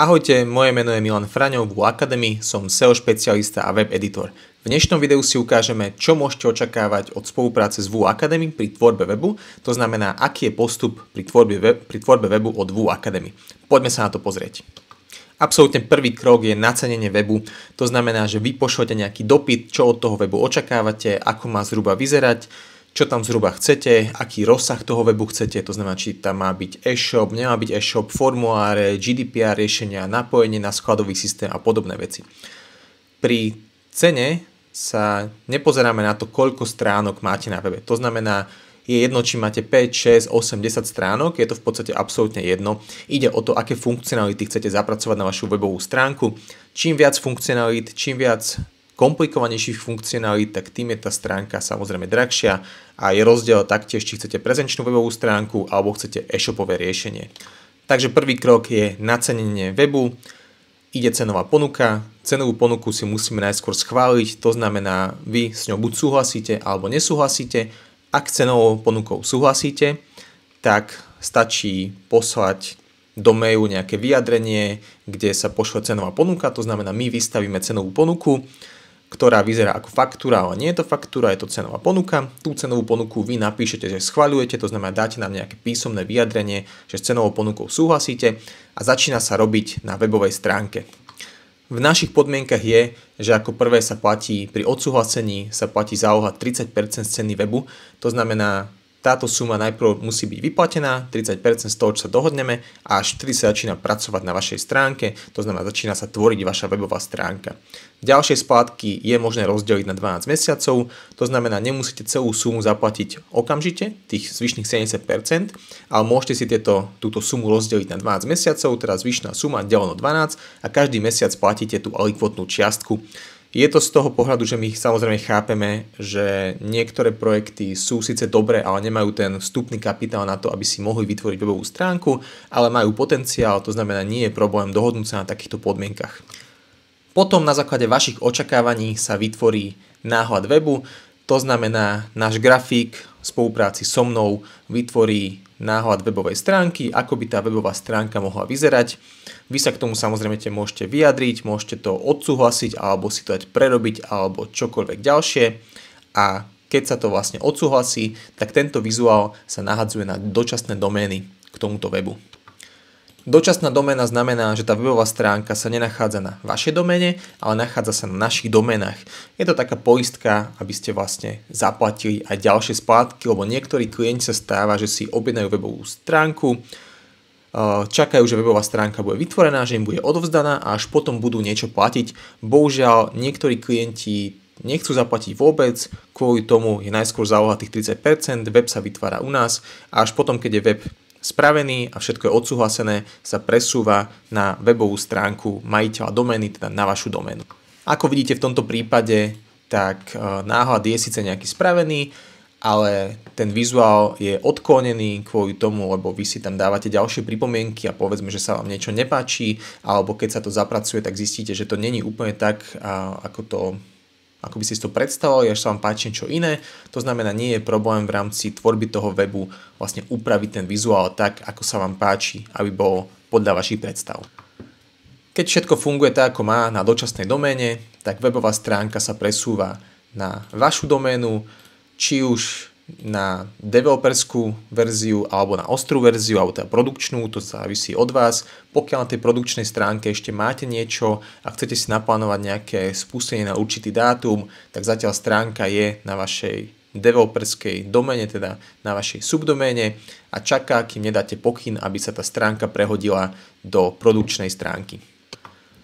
Ahojte, moje meno je Milan Fraňov v Academy, som SEO špecialista a web editor. V dnešnom videu si ukážeme, čo môžete očakávať od spolupráce s VU Academy pri tvorbe webu, to znamená, aký je postup pri tvorbe, web, pri tvorbe webu od VU Academy. Poďme sa na to pozrieť. Absolutne prvý krok je nacenenie webu, to znamená, že vy pošlete nejaký dopyt, čo od toho webu očakávate, ako má zhruba vyzerať, čo tam zhruba chcete, aký rozsah toho webu chcete, to znamená, či tam má byť e-shop, nemá byť e-shop, formuláre, GDPR riešenia, napojenie na skladový systém a podobné veci. Pri cene sa nepozeráme na to, koľko stránok máte na webe. To znamená, je jedno, či máte 5, 6, 8, 10 stránok, je to v podstate absolútne jedno. Ide o to, aké funkcionality chcete zapracovať na vašu webovú stránku. Čím viac funkcionalít, čím viac komplikovanejších funkcionálí, tak tým je tá stránka samozrejme drahšia a je rozdiel taktiež, či chcete prezenčnú webovú stránku alebo chcete e-shopové riešenie. Takže prvý krok je nacenenie webu, ide cenová ponuka, cenovú ponuku si musíme najskôr schváliť, to znamená vy s ňou buď súhlasíte alebo nesúhlasíte, ak cenovou ponukou súhlasíte, tak stačí poslať do mailu nejaké vyjadrenie, kde sa pošle cenová ponuka, to znamená my vystavíme cenovú ponuku, ktorá vyzerá ako faktúra, ale nie je to faktúra, je to cenová ponuka. Tú cenovú ponuku vy napíšete, že schvaľujete, to znamená dáte nám nejaké písomné vyjadrenie, že s cenovou ponukou súhlasíte a začína sa robiť na webovej stránke. V našich podmienkach je, že ako prvé sa platí pri odsúhlasení, sa platí záloha 30% z ceny webu, to znamená táto suma najprv musí byť vyplatená, 30% z toho, čo sa dohodneme, a až vtedy sa začína pracovať na vašej stránke, to znamená, začína sa tvoriť vaša webová stránka. Ďalšie splátky je možné rozdeliť na 12 mesiacov, to znamená, nemusíte celú sumu zaplatiť okamžite, tých zvyšných 70%, ale môžete si tieto, túto sumu rozdeliť na 12 mesiacov, teda zvyšná suma deleno 12 a každý mesiac platíte tú alikvotnú čiastku, je to z toho pohľadu, že my samozrejme chápeme, že niektoré projekty sú síce dobré, ale nemajú ten vstupný kapitál na to, aby si mohli vytvoriť webovú stránku, ale majú potenciál, to znamená, nie je problém dohodnúť sa na takýchto podmienkach. Potom na základe vašich očakávaní sa vytvorí náhľad webu, to znamená náš grafík, v spolupráci so mnou vytvorí náhľad webovej stránky, ako by tá webová stránka mohla vyzerať. Vy sa k tomu samozrejme môžete vyjadriť, môžete to odsúhlasiť alebo si to dať prerobiť alebo čokoľvek ďalšie a keď sa to vlastne odsúhlasí, tak tento vizuál sa nahadzuje na dočasné domény k tomuto webu. Dočasná domena znamená, že tá webová stránka sa nenachádza na vašej domene, ale nachádza sa na našich domenách. Je to taká poistka, aby ste vlastne zaplatili aj ďalšie splátky, lebo niektorí klienti sa stáva, že si objednajú webovú stránku, eh, čakajú, že webová stránka bude vytvorená, že im bude odovzdaná a až potom budú niečo platiť. Bohužiaľ, niektorí klienti nechcú zaplatiť vôbec, kvôli tomu je najskôr záloha tých 30%, web sa vytvára u nás a až potom, keď je web spravený a všetko je odsúhlasené, sa presúva na webovú stránku majiteľa domény, teda na vašu doménu. Ako vidíte v tomto prípade, tak e, náhľad je síce nejaký spravený, ale ten vizuál je odklonený kvôli tomu, lebo vy si tam dávate ďalšie pripomienky a povedzme, že sa vám niečo nepáči, alebo keď sa to zapracuje, tak zistíte, že to není úplne tak, ako to ako by ste si to predstavovali, až sa vám páči niečo iné. To znamená, nie je problém v rámci tvorby toho webu vlastne upraviť ten vizuál tak, ako sa vám páči, aby bol podľa vašich predstav. Keď všetko funguje tak, ako má na dočasnej doméne, tak webová stránka sa presúva na vašu doménu, či už na developerskú verziu alebo na ostrú verziu alebo teda produkčnú, to závisí od vás. Pokiaľ na tej produkčnej stránke ešte máte niečo a chcete si naplánovať nejaké spustenie na určitý dátum, tak zatiaľ stránka je na vašej developerskej domene, teda na vašej subdoméne a čaká, kým nedáte pokyn, aby sa tá stránka prehodila do produkčnej stránky.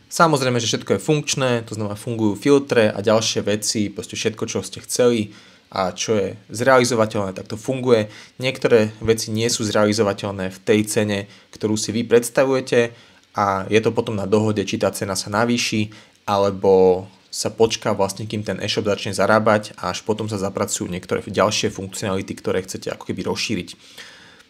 Samozrejme, že všetko je funkčné, to znamená fungujú filtre a ďalšie veci, proste všetko, čo ste chceli, a čo je zrealizovateľné, tak to funguje. Niektoré veci nie sú zrealizovateľné v tej cene, ktorú si vy predstavujete a je to potom na dohode, či tá cena sa navýši alebo sa počká vlastne, kým ten e-shop začne zarábať a až potom sa zapracujú niektoré ďalšie funkcionality, ktoré chcete ako keby rozšíriť.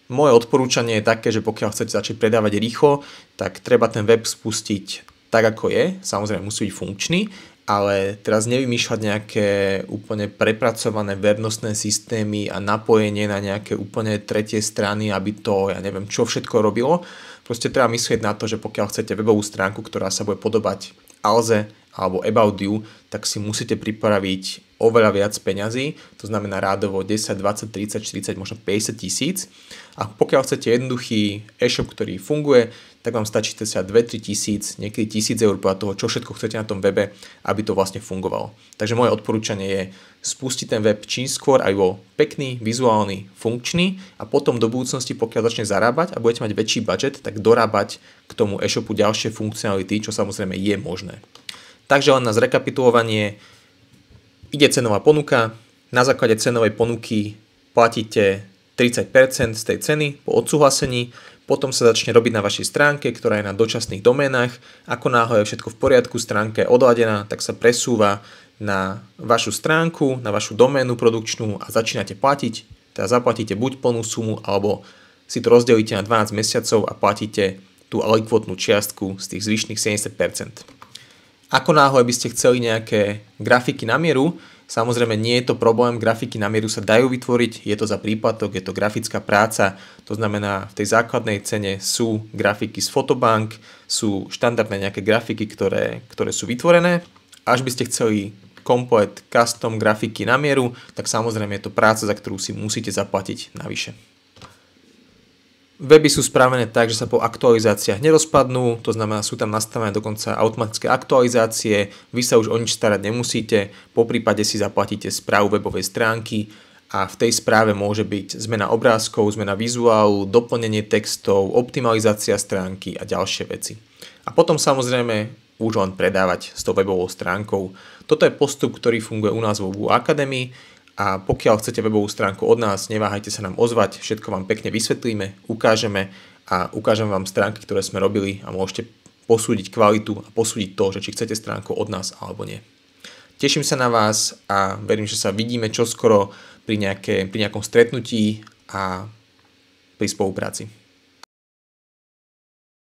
Moje odporúčanie je také, že pokiaľ chcete začať predávať rýchlo, tak treba ten web spustiť tak, ako je, samozrejme musí byť funkčný, ale teraz nevymýšľať nejaké úplne prepracované vernostné systémy a napojenie na nejaké úplne tretie strany, aby to, ja neviem, čo všetko robilo. Proste treba myslieť na to, že pokiaľ chcete webovú stránku, ktorá sa bude podobať Alze alebo About You, tak si musíte pripraviť oveľa viac peňazí, to znamená rádovo 10, 20, 30, 40, možno 50 tisíc. A pokiaľ chcete jednoduchý e-shop, ktorý funguje, tak vám stačí sa 2-3 tisíc, niekedy tisíc eur podľa toho, čo všetko chcete na tom webe, aby to vlastne fungovalo. Takže moje odporúčanie je spustiť ten web čím skôr, aj bol pekný, vizuálny, funkčný a potom do budúcnosti, pokiaľ začne zarábať a budete mať väčší budget, tak dorábať k tomu e-shopu ďalšie funkcionality, čo samozrejme je možné. Takže len na zrekapitulovanie, ide cenová ponuka, na základe cenovej ponuky platíte 30% z tej ceny po odsúhlasení, potom sa začne robiť na vašej stránke, ktorá je na dočasných doménach. Ako náhle je všetko v poriadku, stránka je odladená, tak sa presúva na vašu stránku, na vašu doménu produkčnú a začínate platiť. Teda zaplatíte buď plnú sumu, alebo si to rozdelíte na 12 mesiacov a platíte tú alikvotnú čiastku z tých zvyšných 70%. Ako náhle by ste chceli nejaké grafiky na mieru, Samozrejme nie je to problém, grafiky na mieru sa dajú vytvoriť, je to za príplatok, je to grafická práca, to znamená v tej základnej cene sú grafiky z fotobank, sú štandardné nejaké grafiky, ktoré, ktoré sú vytvorené. Až by ste chceli komplet custom grafiky na mieru, tak samozrejme je to práca, za ktorú si musíte zaplatiť navyše. Weby sú spravené tak, že sa po aktualizáciách nerozpadnú, to znamená, sú tam nastavené dokonca automatické aktualizácie, vy sa už o nič starať nemusíte, po prípade si zaplatíte správu webovej stránky a v tej správe môže byť zmena obrázkov, zmena vizuálu, doplnenie textov, optimalizácia stránky a ďalšie veci. A potom samozrejme už len predávať s tou webovou stránkou. Toto je postup, ktorý funguje u nás vo Google Academy a pokiaľ chcete webovú stránku od nás, neváhajte sa nám ozvať, všetko vám pekne vysvetlíme, ukážeme a ukážem vám stránky, ktoré sme robili a môžete posúdiť kvalitu a posúdiť to, že či chcete stránku od nás alebo nie. Teším sa na vás a verím, že sa vidíme čoskoro pri, nejaké, pri nejakom stretnutí a pri spolupráci.